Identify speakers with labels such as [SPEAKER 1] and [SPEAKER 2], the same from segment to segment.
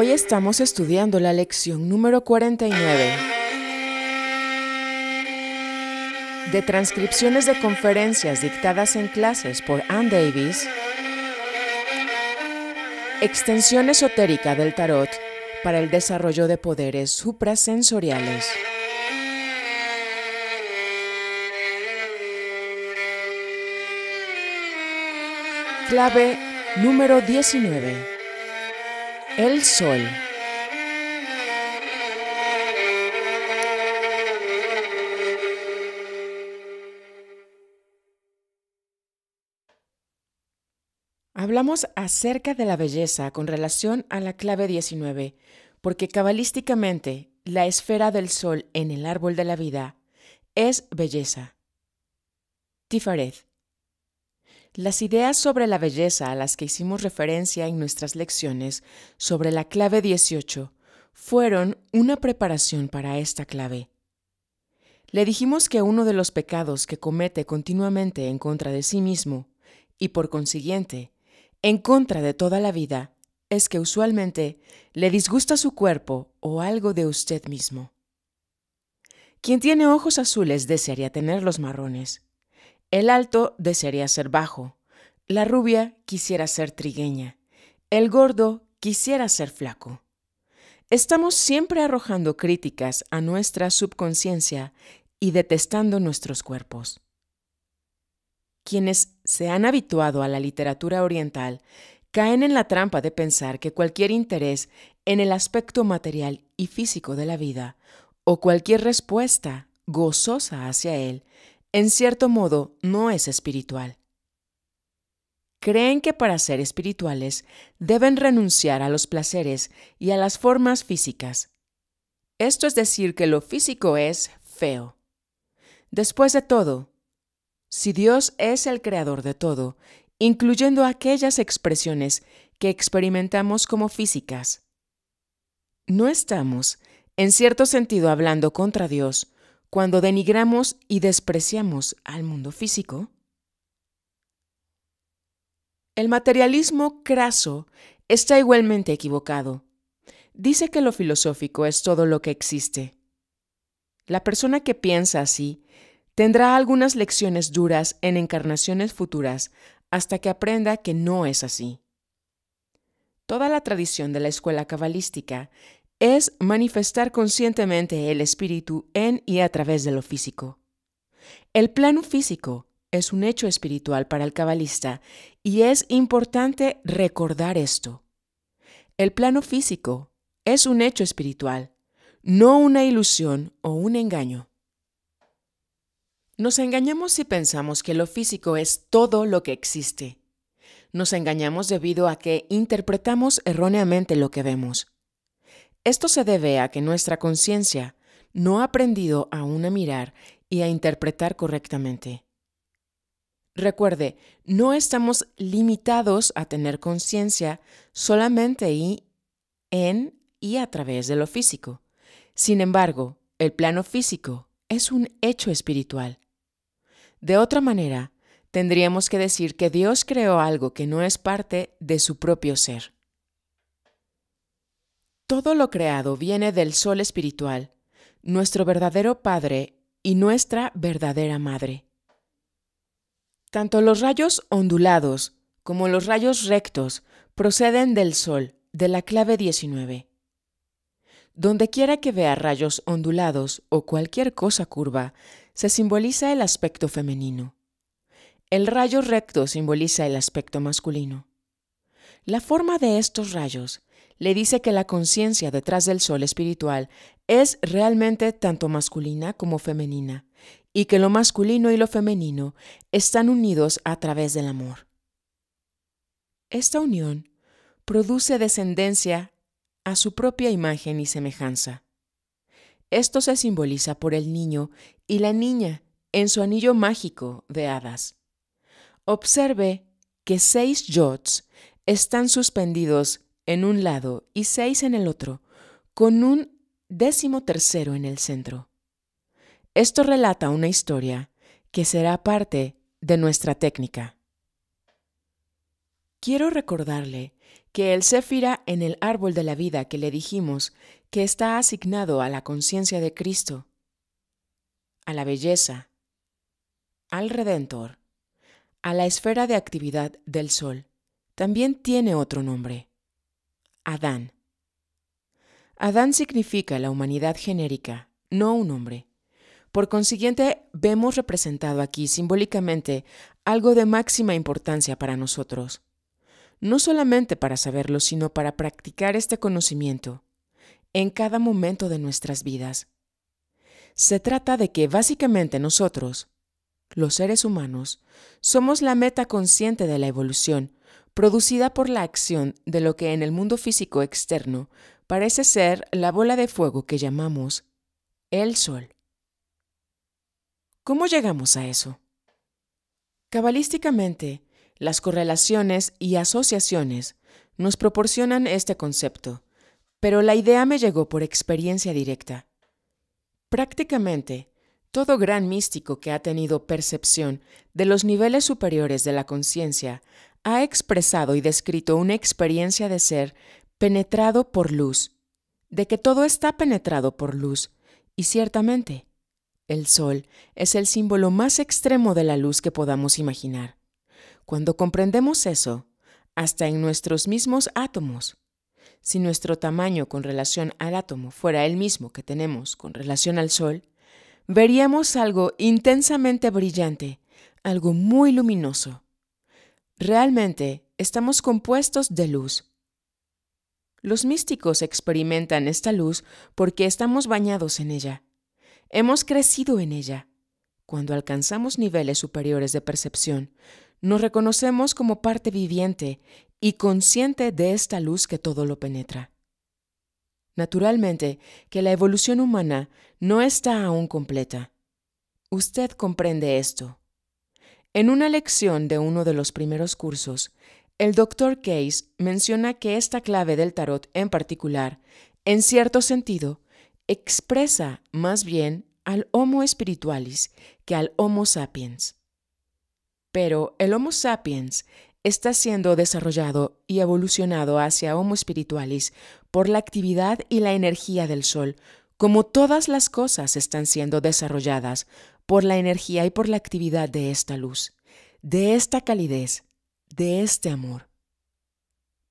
[SPEAKER 1] Hoy estamos estudiando la lección número 49 de transcripciones de conferencias dictadas en clases por Ann Davis, extensión esotérica del tarot para el desarrollo de poderes suprasensoriales. Clave número 19. El sol. Hablamos acerca de la belleza con relación a la clave 19, porque cabalísticamente la esfera del sol en el árbol de la vida es belleza. Tifaret. Las ideas sobre la belleza a las que hicimos referencia en nuestras lecciones sobre la clave 18 fueron una preparación para esta clave. Le dijimos que uno de los pecados que comete continuamente en contra de sí mismo, y por consiguiente, en contra de toda la vida, es que usualmente le disgusta su cuerpo o algo de usted mismo. Quien tiene ojos azules desearía tener los marrones. El alto desearía ser bajo, la rubia quisiera ser trigueña, el gordo quisiera ser flaco. Estamos siempre arrojando críticas a nuestra subconsciencia y detestando nuestros cuerpos. Quienes se han habituado a la literatura oriental caen en la trampa de pensar que cualquier interés en el aspecto material y físico de la vida o cualquier respuesta gozosa hacia él en cierto modo, no es espiritual. Creen que para ser espirituales deben renunciar a los placeres y a las formas físicas. Esto es decir que lo físico es feo. Después de todo, si Dios es el creador de todo, incluyendo aquellas expresiones que experimentamos como físicas, no estamos, en cierto sentido, hablando contra Dios cuando denigramos y despreciamos al mundo físico? El materialismo craso está igualmente equivocado. Dice que lo filosófico es todo lo que existe. La persona que piensa así tendrá algunas lecciones duras en encarnaciones futuras hasta que aprenda que no es así. Toda la tradición de la escuela cabalística es manifestar conscientemente el espíritu en y a través de lo físico. El plano físico es un hecho espiritual para el cabalista y es importante recordar esto. El plano físico es un hecho espiritual, no una ilusión o un engaño. Nos engañamos si pensamos que lo físico es todo lo que existe. Nos engañamos debido a que interpretamos erróneamente lo que vemos. Esto se debe a que nuestra conciencia no ha aprendido aún a mirar y a interpretar correctamente. Recuerde, no estamos limitados a tener conciencia solamente y en y a través de lo físico. Sin embargo, el plano físico es un hecho espiritual. De otra manera, tendríamos que decir que Dios creó algo que no es parte de su propio ser. Todo lo creado viene del Sol espiritual, nuestro verdadero Padre y nuestra verdadera Madre. Tanto los rayos ondulados como los rayos rectos proceden del Sol, de la clave 19. Donde quiera que vea rayos ondulados o cualquier cosa curva, se simboliza el aspecto femenino. El rayo recto simboliza el aspecto masculino. La forma de estos rayos le dice que la conciencia detrás del sol espiritual es realmente tanto masculina como femenina, y que lo masculino y lo femenino están unidos a través del amor. Esta unión produce descendencia a su propia imagen y semejanza. Esto se simboliza por el niño y la niña en su anillo mágico de hadas. Observe que seis yots están suspendidos en un lado y seis en el otro, con un décimo tercero en el centro. Esto relata una historia que será parte de nuestra técnica. Quiero recordarle que el séfira en el árbol de la vida que le dijimos que está asignado a la conciencia de Cristo, a la belleza, al Redentor, a la esfera de actividad del Sol, también tiene otro nombre. Adán. Adán significa la humanidad genérica, no un hombre. Por consiguiente, vemos representado aquí simbólicamente algo de máxima importancia para nosotros, no solamente para saberlo, sino para practicar este conocimiento en cada momento de nuestras vidas. Se trata de que básicamente nosotros, los seres humanos, somos la meta consciente de la evolución, producida por la acción de lo que en el mundo físico externo parece ser la bola de fuego que llamamos el Sol. ¿Cómo llegamos a eso? Cabalísticamente, las correlaciones y asociaciones nos proporcionan este concepto, pero la idea me llegó por experiencia directa. Prácticamente, todo gran místico que ha tenido percepción de los niveles superiores de la conciencia ha expresado y descrito una experiencia de ser penetrado por luz, de que todo está penetrado por luz, y ciertamente, el Sol es el símbolo más extremo de la luz que podamos imaginar. Cuando comprendemos eso, hasta en nuestros mismos átomos, si nuestro tamaño con relación al átomo fuera el mismo que tenemos con relación al Sol, veríamos algo intensamente brillante, algo muy luminoso. Realmente estamos compuestos de luz. Los místicos experimentan esta luz porque estamos bañados en ella. Hemos crecido en ella. Cuando alcanzamos niveles superiores de percepción, nos reconocemos como parte viviente y consciente de esta luz que todo lo penetra. Naturalmente, que la evolución humana no está aún completa. Usted comprende esto. En una lección de uno de los primeros cursos, el doctor Case menciona que esta clave del tarot en particular, en cierto sentido, expresa más bien al Homo spiritualis que al Homo sapiens. Pero el Homo sapiens está siendo desarrollado y evolucionado hacia Homo spiritualis por la actividad y la energía del Sol, como todas las cosas están siendo desarrolladas por la energía y por la actividad de esta luz, de esta calidez, de este amor.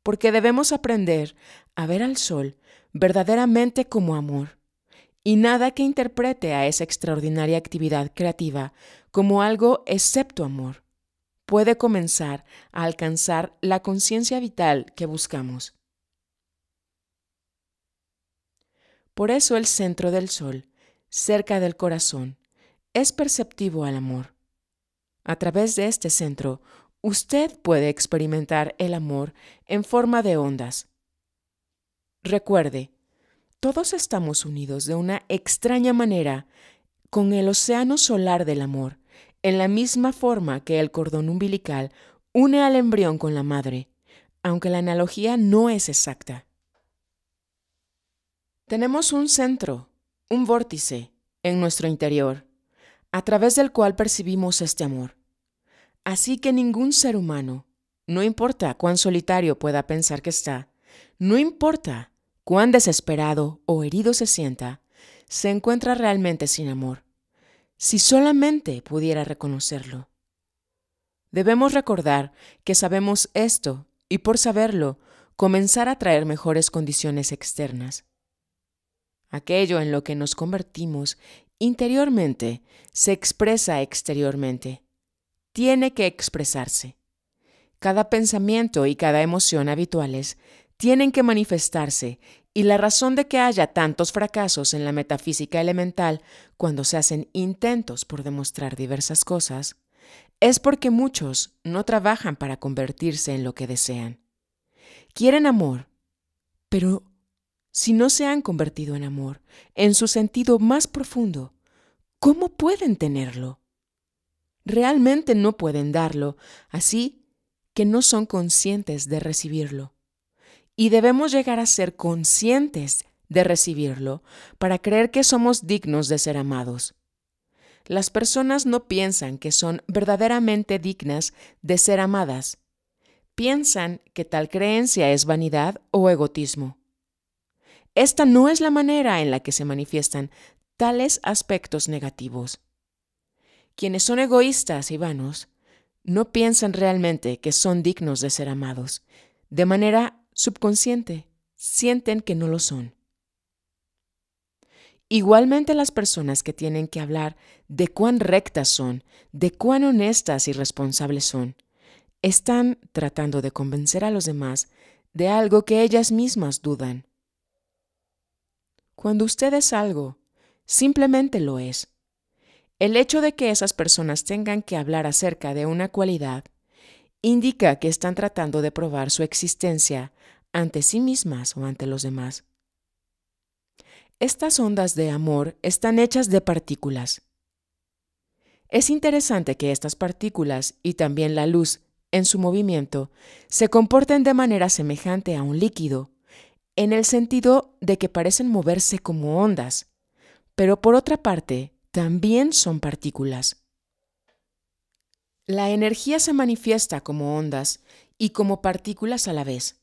[SPEAKER 1] Porque debemos aprender a ver al sol verdaderamente como amor, y nada que interprete a esa extraordinaria actividad creativa como algo excepto amor, puede comenzar a alcanzar la conciencia vital que buscamos. Por eso el centro del sol, cerca del corazón, es perceptivo al amor. A través de este centro, usted puede experimentar el amor en forma de ondas. Recuerde, todos estamos unidos de una extraña manera con el océano solar del amor, en la misma forma que el cordón umbilical une al embrión con la madre, aunque la analogía no es exacta. Tenemos un centro, un vórtice, en nuestro interior a través del cual percibimos este amor. Así que ningún ser humano, no importa cuán solitario pueda pensar que está, no importa cuán desesperado o herido se sienta, se encuentra realmente sin amor, si solamente pudiera reconocerlo. Debemos recordar que sabemos esto y por saberlo, comenzar a traer mejores condiciones externas. Aquello en lo que nos convertimos interiormente, se expresa exteriormente. Tiene que expresarse. Cada pensamiento y cada emoción habituales tienen que manifestarse y la razón de que haya tantos fracasos en la metafísica elemental cuando se hacen intentos por demostrar diversas cosas es porque muchos no trabajan para convertirse en lo que desean. Quieren amor, pero si no se han convertido en amor, en su sentido más profundo, ¿cómo pueden tenerlo? Realmente no pueden darlo, así que no son conscientes de recibirlo. Y debemos llegar a ser conscientes de recibirlo para creer que somos dignos de ser amados. Las personas no piensan que son verdaderamente dignas de ser amadas. Piensan que tal creencia es vanidad o egotismo. Esta no es la manera en la que se manifiestan tales aspectos negativos. Quienes son egoístas y vanos no piensan realmente que son dignos de ser amados. De manera subconsciente, sienten que no lo son. Igualmente las personas que tienen que hablar de cuán rectas son, de cuán honestas y responsables son, están tratando de convencer a los demás de algo que ellas mismas dudan cuando usted es algo, simplemente lo es. El hecho de que esas personas tengan que hablar acerca de una cualidad indica que están tratando de probar su existencia ante sí mismas o ante los demás. Estas ondas de amor están hechas de partículas. Es interesante que estas partículas y también la luz en su movimiento se comporten de manera semejante a un líquido en el sentido de que parecen moverse como ondas, pero por otra parte, también son partículas. La energía se manifiesta como ondas y como partículas a la vez.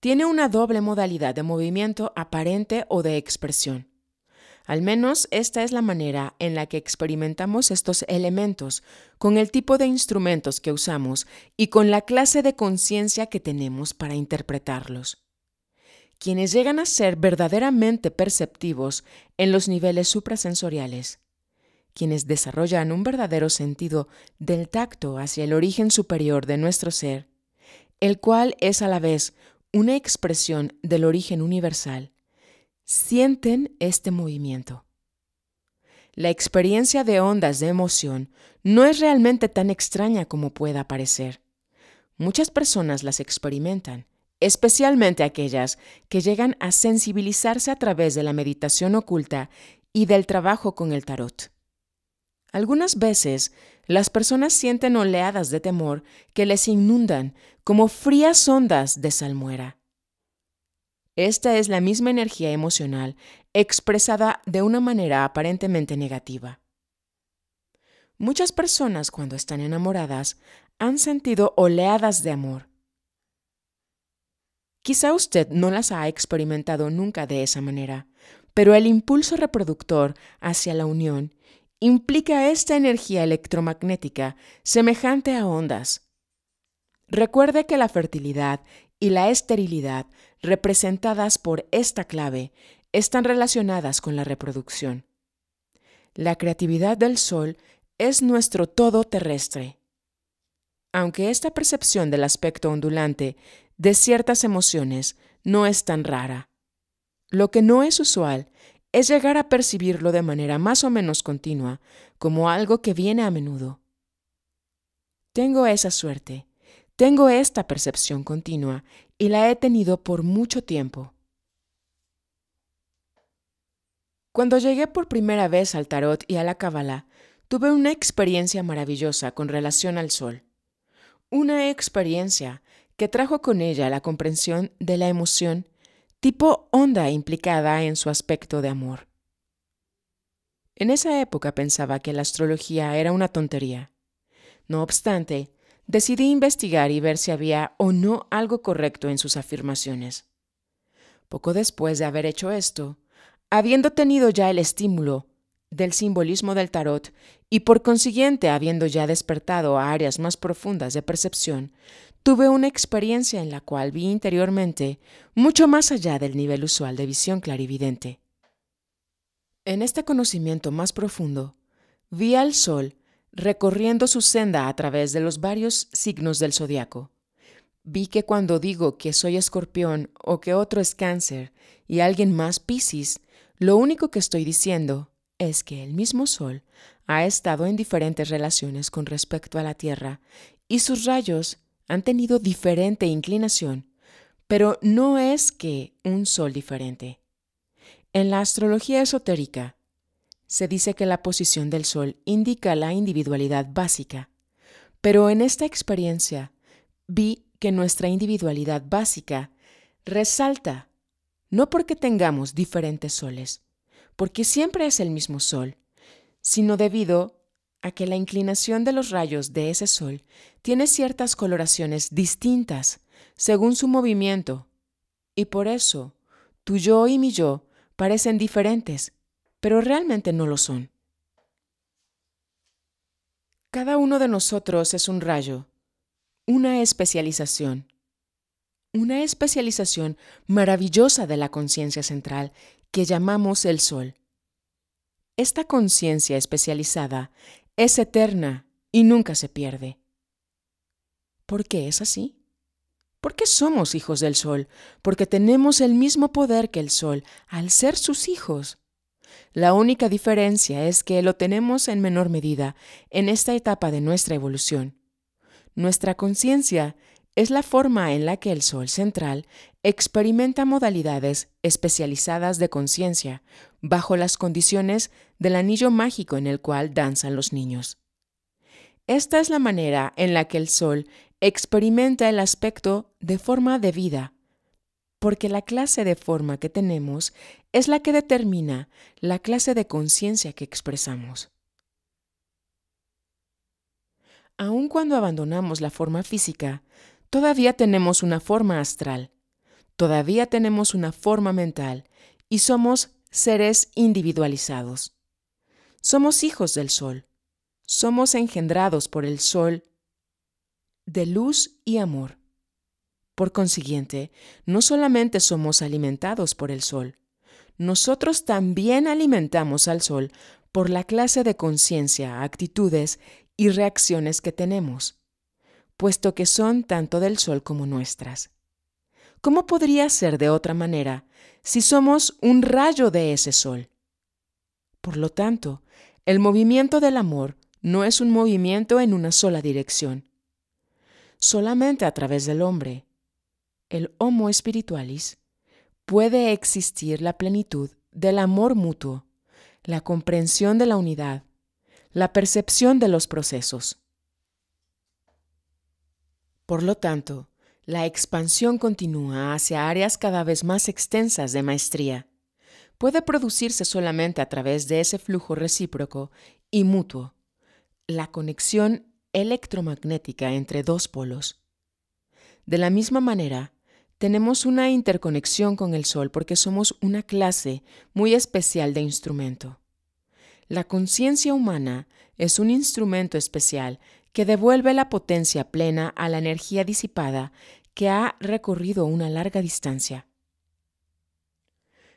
[SPEAKER 1] Tiene una doble modalidad de movimiento aparente o de expresión. Al menos esta es la manera en la que experimentamos estos elementos, con el tipo de instrumentos que usamos y con la clase de conciencia que tenemos para interpretarlos quienes llegan a ser verdaderamente perceptivos en los niveles suprasensoriales, quienes desarrollan un verdadero sentido del tacto hacia el origen superior de nuestro ser, el cual es a la vez una expresión del origen universal, sienten este movimiento. La experiencia de ondas de emoción no es realmente tan extraña como pueda parecer. Muchas personas las experimentan, especialmente aquellas que llegan a sensibilizarse a través de la meditación oculta y del trabajo con el tarot. Algunas veces, las personas sienten oleadas de temor que les inundan como frías ondas de salmuera. Esta es la misma energía emocional expresada de una manera aparentemente negativa. Muchas personas cuando están enamoradas han sentido oleadas de amor, Quizá usted no las ha experimentado nunca de esa manera, pero el impulso reproductor hacia la unión implica esta energía electromagnética semejante a ondas. Recuerde que la fertilidad y la esterilidad representadas por esta clave están relacionadas con la reproducción. La creatividad del Sol es nuestro todo terrestre. Aunque esta percepción del aspecto ondulante de ciertas emociones no es tan rara. Lo que no es usual es llegar a percibirlo de manera más o menos continua como algo que viene a menudo. Tengo esa suerte, tengo esta percepción continua y la he tenido por mucho tiempo. Cuando llegué por primera vez al tarot y a la cábala, tuve una experiencia maravillosa con relación al sol. Una experiencia que trajo con ella la comprensión de la emoción tipo onda implicada en su aspecto de amor. En esa época pensaba que la astrología era una tontería. No obstante, decidí investigar y ver si había o no algo correcto en sus afirmaciones. Poco después de haber hecho esto, habiendo tenido ya el estímulo del simbolismo del tarot y por consiguiente habiendo ya despertado a áreas más profundas de percepción, tuve una experiencia en la cual vi interiormente mucho más allá del nivel usual de visión clarividente. En este conocimiento más profundo, vi al Sol recorriendo su senda a través de los varios signos del zodiaco. Vi que cuando digo que soy escorpión o que otro es cáncer y alguien más piscis, lo único que estoy diciendo es que el mismo Sol ha estado en diferentes relaciones con respecto a la Tierra y sus rayos han tenido diferente inclinación, pero no es que un sol diferente. En la astrología esotérica, se dice que la posición del sol indica la individualidad básica, pero en esta experiencia vi que nuestra individualidad básica resalta, no porque tengamos diferentes soles, porque siempre es el mismo sol, sino debido a que la inclinación de los rayos de ese sol tiene ciertas coloraciones distintas según su movimiento, y por eso tu yo y mi yo parecen diferentes, pero realmente no lo son. Cada uno de nosotros es un rayo, una especialización, una especialización maravillosa de la conciencia central que llamamos el Sol. Esta conciencia especializada es eterna y nunca se pierde. ¿Por qué es así? ¿Por qué somos hijos del Sol? Porque tenemos el mismo poder que el Sol al ser sus hijos. La única diferencia es que lo tenemos en menor medida en esta etapa de nuestra evolución. Nuestra conciencia es la forma en la que el Sol central experimenta modalidades especializadas de conciencia bajo las condiciones del anillo mágico en el cual danzan los niños. Esta es la manera en la que el Sol experimenta el aspecto de forma de vida, porque la clase de forma que tenemos es la que determina la clase de conciencia que expresamos. Aun cuando abandonamos la forma física, Todavía tenemos una forma astral, todavía tenemos una forma mental y somos seres individualizados. Somos hijos del Sol, somos engendrados por el Sol de luz y amor. Por consiguiente, no solamente somos alimentados por el Sol, nosotros también alimentamos al Sol por la clase de conciencia, actitudes y reacciones que tenemos puesto que son tanto del Sol como nuestras. ¿Cómo podría ser de otra manera si somos un rayo de ese Sol? Por lo tanto, el movimiento del amor no es un movimiento en una sola dirección, solamente a través del hombre, el Homo Spiritualis, puede existir la plenitud del amor mutuo, la comprensión de la unidad, la percepción de los procesos, por lo tanto, la expansión continúa hacia áreas cada vez más extensas de maestría. Puede producirse solamente a través de ese flujo recíproco y mutuo, la conexión electromagnética entre dos polos. De la misma manera, tenemos una interconexión con el Sol porque somos una clase muy especial de instrumento. La conciencia humana es un instrumento especial que devuelve la potencia plena a la energía disipada que ha recorrido una larga distancia.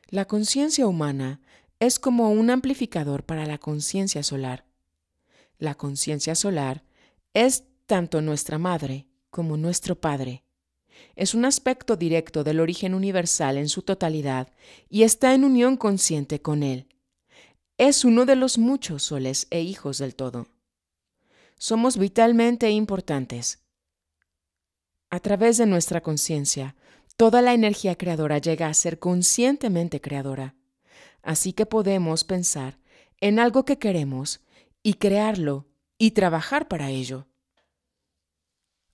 [SPEAKER 1] La conciencia humana es como un amplificador para la conciencia solar. La conciencia solar es tanto nuestra madre como nuestro padre. Es un aspecto directo del origen universal en su totalidad y está en unión consciente con él. Es uno de los muchos soles e hijos del todo somos vitalmente importantes. A través de nuestra conciencia, toda la energía creadora llega a ser conscientemente creadora. Así que podemos pensar en algo que queremos y crearlo y trabajar para ello.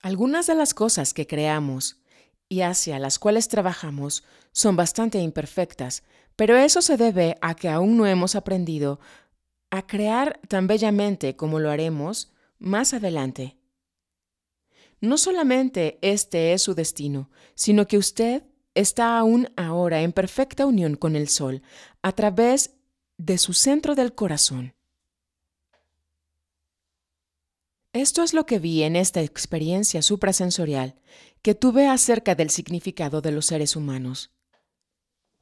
[SPEAKER 1] Algunas de las cosas que creamos y hacia las cuales trabajamos son bastante imperfectas, pero eso se debe a que aún no hemos aprendido a crear tan bellamente como lo haremos más adelante. No solamente este es su destino, sino que usted está aún ahora en perfecta unión con el Sol a través de su centro del corazón. Esto es lo que vi en esta experiencia suprasensorial que tuve acerca del significado de los seres humanos.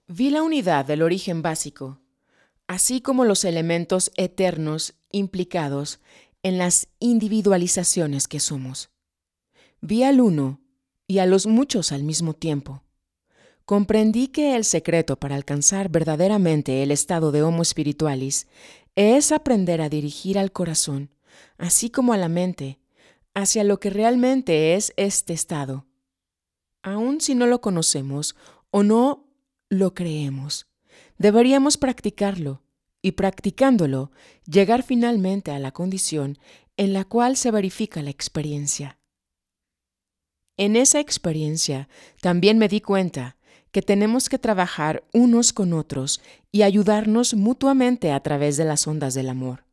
[SPEAKER 1] Vi la unidad del origen básico, así como los elementos eternos implicados en las individualizaciones que somos. Vi al uno y a los muchos al mismo tiempo. Comprendí que el secreto para alcanzar verdaderamente el estado de Homo Spiritualis es aprender a dirigir al corazón, así como a la mente, hacia lo que realmente es este estado, aun si no lo conocemos o no lo creemos. Deberíamos practicarlo y practicándolo llegar finalmente a la condición en la cual se verifica la experiencia. En esa experiencia también me di cuenta que tenemos que trabajar unos con otros y ayudarnos mutuamente a través de las ondas del amor.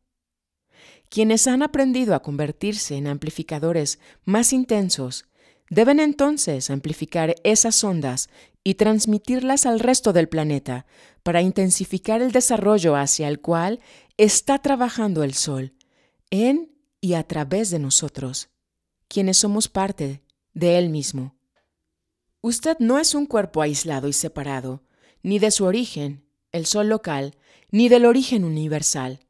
[SPEAKER 1] Quienes han aprendido a convertirse en amplificadores más intensos Deben entonces amplificar esas ondas y transmitirlas al resto del planeta para intensificar el desarrollo hacia el cual está trabajando el Sol, en y a través de nosotros, quienes somos parte de él mismo. Usted no es un cuerpo aislado y separado, ni de su origen, el Sol local, ni del origen universal.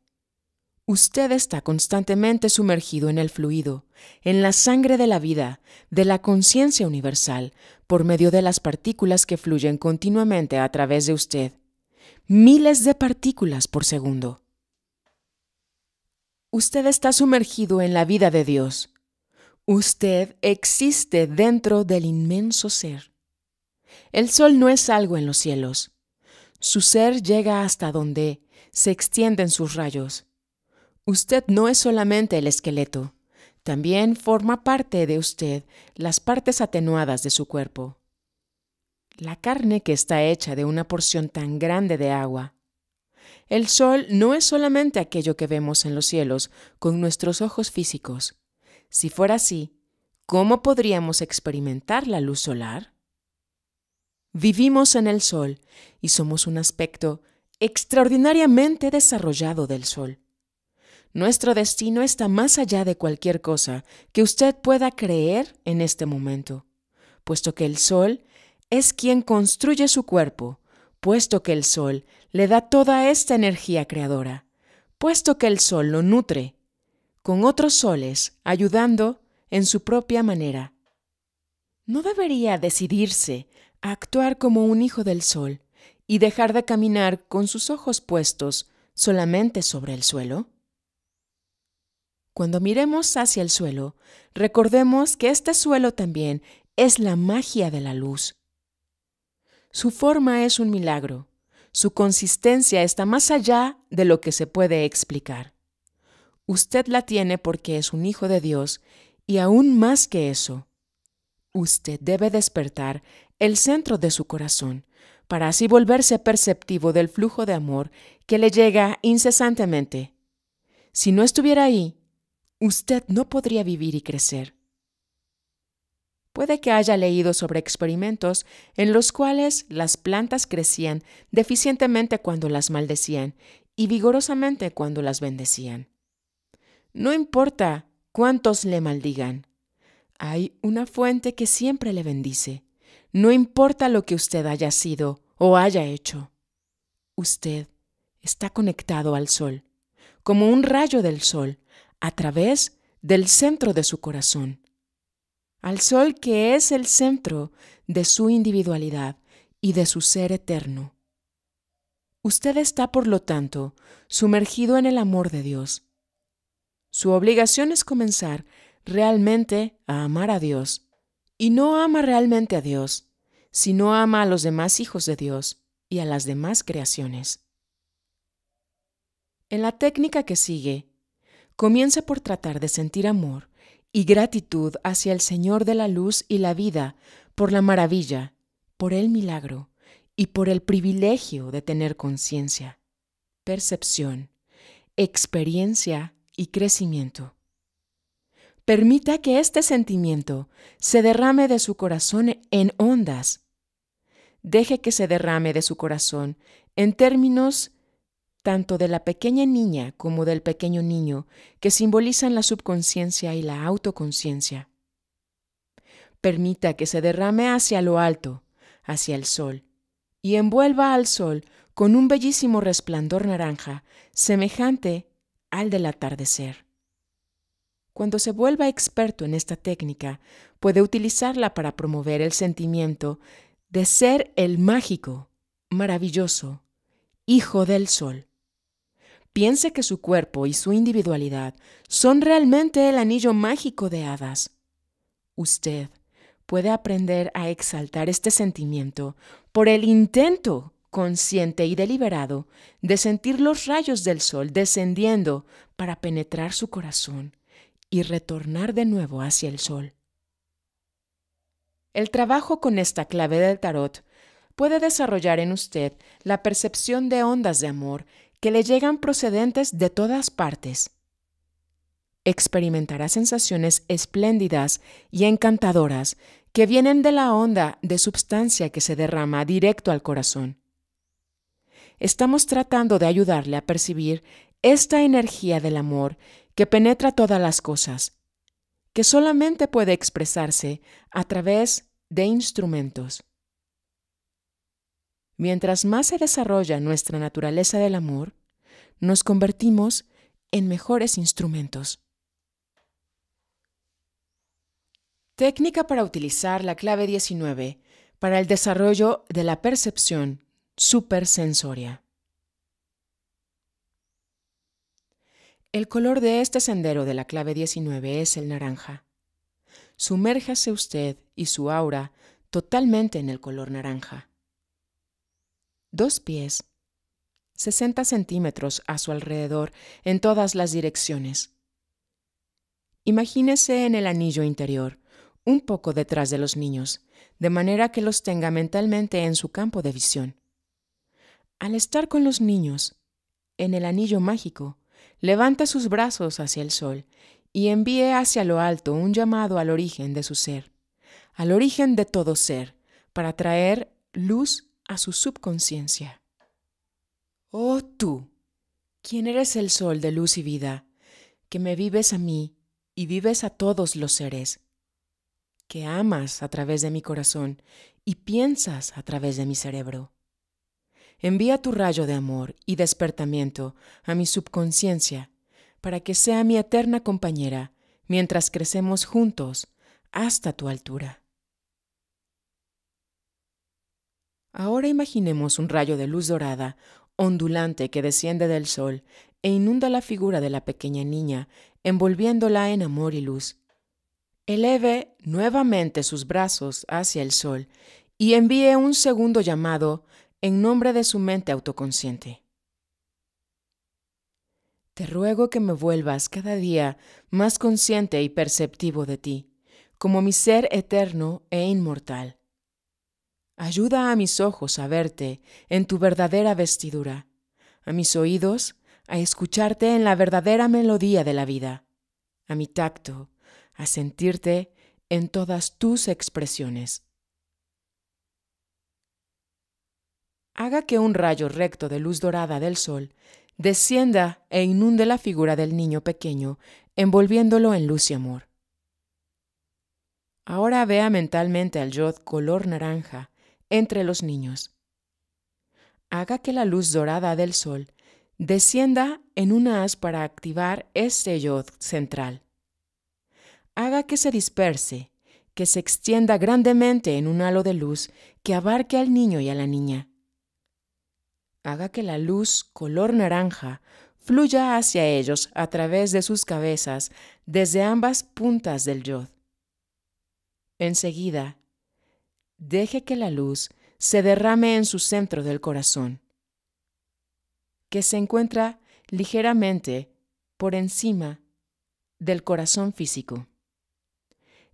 [SPEAKER 1] Usted está constantemente sumergido en el fluido, en la sangre de la vida, de la conciencia universal, por medio de las partículas que fluyen continuamente a través de usted. Miles de partículas por segundo. Usted está sumergido en la vida de Dios. Usted existe dentro del inmenso ser. El sol no es algo en los cielos. Su ser llega hasta donde se extienden sus rayos Usted no es solamente el esqueleto, también forma parte de usted las partes atenuadas de su cuerpo. La carne que está hecha de una porción tan grande de agua. El sol no es solamente aquello que vemos en los cielos con nuestros ojos físicos. Si fuera así, ¿cómo podríamos experimentar la luz solar? Vivimos en el sol y somos un aspecto extraordinariamente desarrollado del sol nuestro destino está más allá de cualquier cosa que usted pueda creer en este momento, puesto que el Sol es quien construye su cuerpo, puesto que el Sol le da toda esta energía creadora, puesto que el Sol lo nutre, con otros soles ayudando en su propia manera. ¿No debería decidirse a actuar como un hijo del Sol y dejar de caminar con sus ojos puestos solamente sobre el suelo? Cuando miremos hacia el suelo, recordemos que este suelo también es la magia de la luz. Su forma es un milagro. Su consistencia está más allá de lo que se puede explicar. Usted la tiene porque es un hijo de Dios y aún más que eso. Usted debe despertar el centro de su corazón para así volverse perceptivo del flujo de amor que le llega incesantemente. Si no estuviera ahí, usted no podría vivir y crecer. Puede que haya leído sobre experimentos en los cuales las plantas crecían deficientemente cuando las maldecían y vigorosamente cuando las bendecían. No importa cuántos le maldigan, hay una fuente que siempre le bendice, no importa lo que usted haya sido o haya hecho. Usted está conectado al sol, como un rayo del sol, a través del centro de su corazón, al sol que es el centro de su individualidad y de su ser eterno. Usted está, por lo tanto, sumergido en el amor de Dios. Su obligación es comenzar realmente a amar a Dios. Y no ama realmente a Dios, sino ama a los demás hijos de Dios y a las demás creaciones. En la técnica que sigue, Comience por tratar de sentir amor y gratitud hacia el Señor de la luz y la vida por la maravilla, por el milagro y por el privilegio de tener conciencia, percepción, experiencia y crecimiento. Permita que este sentimiento se derrame de su corazón en ondas. Deje que se derrame de su corazón en términos tanto de la pequeña niña como del pequeño niño, que simbolizan la subconsciencia y la autoconciencia. Permita que se derrame hacia lo alto, hacia el sol, y envuelva al sol con un bellísimo resplandor naranja, semejante al del atardecer. Cuando se vuelva experto en esta técnica, puede utilizarla para promover el sentimiento de ser el mágico, maravilloso, hijo del sol piense que su cuerpo y su individualidad son realmente el anillo mágico de hadas. Usted puede aprender a exaltar este sentimiento por el intento consciente y deliberado de sentir los rayos del sol descendiendo para penetrar su corazón y retornar de nuevo hacia el sol. El trabajo con esta clave del tarot puede desarrollar en usted la percepción de ondas de amor que le llegan procedentes de todas partes. Experimentará sensaciones espléndidas y encantadoras que vienen de la onda de substancia que se derrama directo al corazón. Estamos tratando de ayudarle a percibir esta energía del amor que penetra todas las cosas, que solamente puede expresarse a través de instrumentos. Mientras más se desarrolla nuestra naturaleza del amor, nos convertimos en mejores instrumentos. Técnica para utilizar la clave 19 para el desarrollo de la percepción supersensoria. El color de este sendero de la clave 19 es el naranja. Sumérjase usted y su aura totalmente en el color naranja dos pies, 60 centímetros a su alrededor en todas las direcciones. Imagínese en el anillo interior, un poco detrás de los niños, de manera que los tenga mentalmente en su campo de visión. Al estar con los niños, en el anillo mágico, levanta sus brazos hacia el sol y envíe hacia lo alto un llamado al origen de su ser, al origen de todo ser, para traer luz a su subconsciencia. Oh tú, ¿quién eres el sol de luz y vida, que me vives a mí y vives a todos los seres, que amas a través de mi corazón y piensas a través de mi cerebro? Envía tu rayo de amor y despertamiento a mi subconsciencia para que sea mi eterna compañera mientras crecemos juntos hasta tu altura. Ahora imaginemos un rayo de luz dorada, ondulante que desciende del sol e inunda la figura de la pequeña niña, envolviéndola en amor y luz. Eleve nuevamente sus brazos hacia el sol y envíe un segundo llamado en nombre de su mente autoconsciente. Te ruego que me vuelvas cada día más consciente y perceptivo de ti, como mi ser eterno e inmortal Ayuda a mis ojos a verte en tu verdadera vestidura, a mis oídos a escucharte en la verdadera melodía de la vida, a mi tacto a sentirte en todas tus expresiones. Haga que un rayo recto de luz dorada del sol descienda e inunde la figura del niño pequeño, envolviéndolo en luz y amor. Ahora vea mentalmente al yod color naranja, entre los niños. Haga que la luz dorada del sol descienda en una haz para activar este yod central. Haga que se disperse, que se extienda grandemente en un halo de luz que abarque al niño y a la niña. Haga que la luz color naranja fluya hacia ellos a través de sus cabezas desde ambas puntas del yod. Enseguida, Deje que la luz se derrame en su centro del corazón, que se encuentra ligeramente por encima del corazón físico.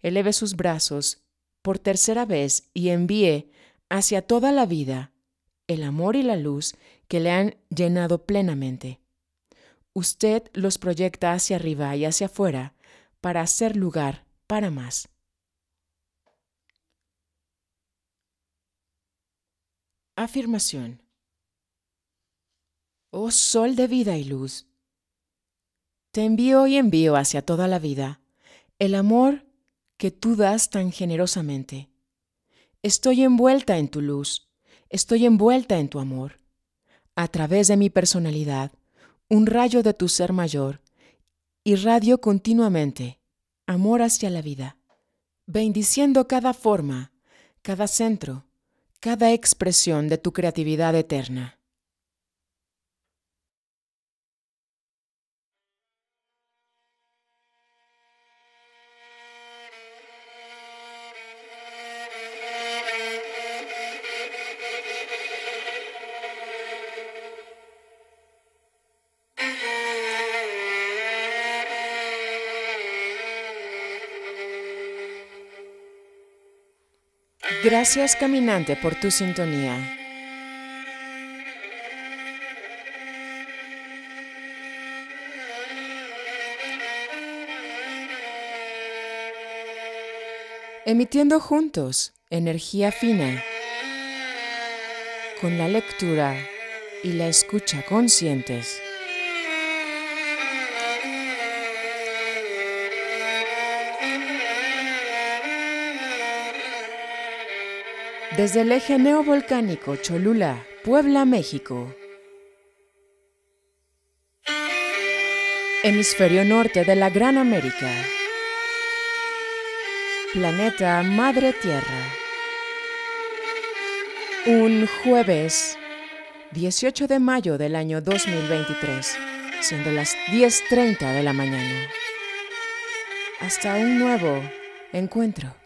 [SPEAKER 1] Eleve sus brazos por tercera vez y envíe hacia toda la vida el amor y la luz que le han llenado plenamente. Usted los proyecta hacia arriba y hacia afuera para hacer lugar para más. Afirmación. Oh sol de vida y luz, te envío y envío hacia toda la vida el amor que tú das tan generosamente. Estoy envuelta en tu luz, estoy envuelta en tu amor. A través de mi personalidad, un rayo de tu ser mayor, irradio continuamente amor hacia la vida, bendiciendo cada forma, cada centro, cada expresión de tu creatividad eterna. Gracias caminante por tu sintonía. Emitiendo juntos energía fina con la lectura y la escucha conscientes. Desde el eje neovolcánico Cholula, Puebla, México. Hemisferio norte de la Gran América. Planeta Madre Tierra. Un jueves 18 de mayo del año 2023, siendo las 10.30 de la mañana. Hasta un nuevo encuentro.